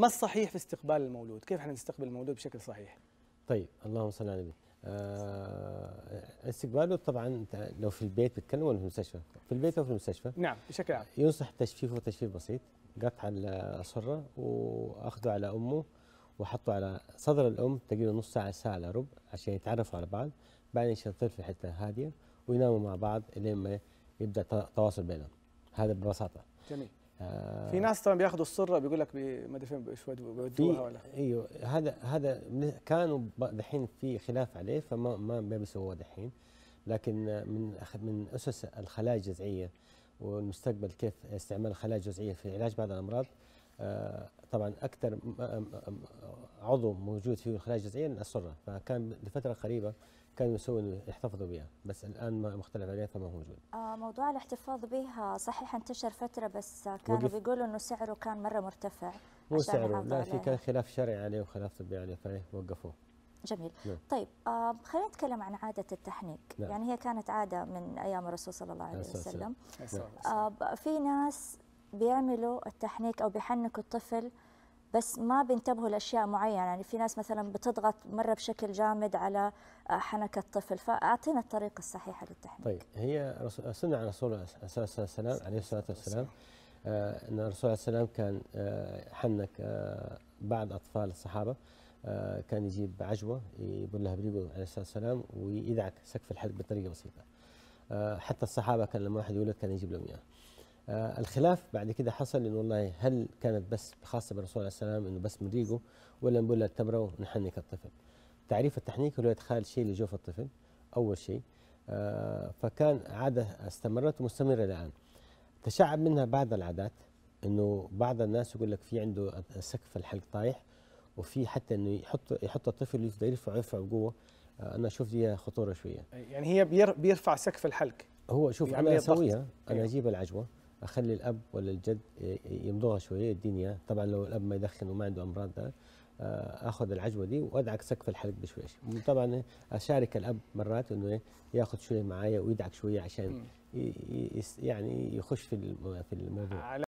ما الصحيح في استقبال المولود؟ كيف احنا نستقبل المولود بشكل صحيح؟ طيب اللهم صل على النبي. آه، استقباله طبعا لو في البيت بتكلم ولا في المستشفى؟ في البيت او في المستشفى؟ نعم بشكل عام. ينصح تجفيفه تجفيف بسيط، قطع الأسرة واخذه على امه وحطه على صدر الام تقريبا نص ساعه ساعه الا ربع عشان يتعرفوا على بعض، بعدين يشتغل في حته هاديه ويناموا مع بعض لين ما يبدا تواصل بينهم. هذا ببساطه. جميل. في ناس طبعا بياخذوا السره بيقول لك ما ادري فين بيودوها ولا ايوه هذا هذا كانوا دحين في خلاف عليه فما ما بيسووه دحين لكن من من اسس الخلايا الجذعيه والمستقبل كيف استعمال الخلايا الجذعيه في علاج بعض الامراض آه، طبعا اكثر آه، عضو موجود في الخلايا الجذعيه السره فكان لفتره قريبه كانوا يسووا يحتفظوا بها بس الان ما مختلف عليها فما هو موجود. آه، موضوع الاحتفاظ بها صحيح انتشر فتره بس كانوا بيقولوا انه سعره كان مره مرتفع. مو سعره لا في كان خلاف شرعي عليه وخلاف طبي عليه فوقفوه. جميل نعم. طيب آه خلينا نتكلم عن عادة التحنيك نعم. يعني هي كانت عادة من أيام الرسول صلى الله عليه وسلم نعم. آه في ناس بيعملوا التحنيك أو بيحنكوا الطفل بس ما بينتبهوا لاشياء معينه يعني في ناس مثلا بتضغط مره بشكل جامد على آه، حنكه الطفل فاعطينا الطريقه الصحيحه للتحنيك طيب هي سنه على رسول الله صلى الله عليه وسلم عليه الصلاه والسلام آه، ان الرسول عليه السلام كان آه، حنك بعض اطفال الصحابه كان يجيب عجوه يبل لها بريقه عليه الصلاه والسلام ويدعك سقف الحلق بطريقه بسيطه حتى الصحابه كان لما واحد يولد كان يجيب لهم اياه آه، الخلاف بعد كده حصل انه والله هل كانت بس خاصه بالرسول عليه السلام انه بس من ريقه ولا نقول له التمره ونحنك الطفل. تعريف التحنيك هو ادخال شيء لجوف الطفل اول شيء آه، فكان عاده استمرت ومستمره الان. تشعب منها بعض العادات انه بعض الناس يقول لك في عنده سقف الحلق طايح وفي حتى انه يحط يحط الطفل يفضل يرفع يرفع بقوه آه، انا اشوف دي خطوره شويه يعني هي بيرفع سقف الحلق هو شوف يعني انا اسويها انا اجيب العجوه اخلي الاب ولا الجد يمضغها شويه الدنيا طبعا لو الاب ما يدخن وما عنده امراض آه، اخذ العجوه دي وادعك سقف الحلق بشويش طبعا اشارك الاب مرات انه إيه، ياخذ شويه معايا ويدعك شويه عشان يعني يخش في في الموضوع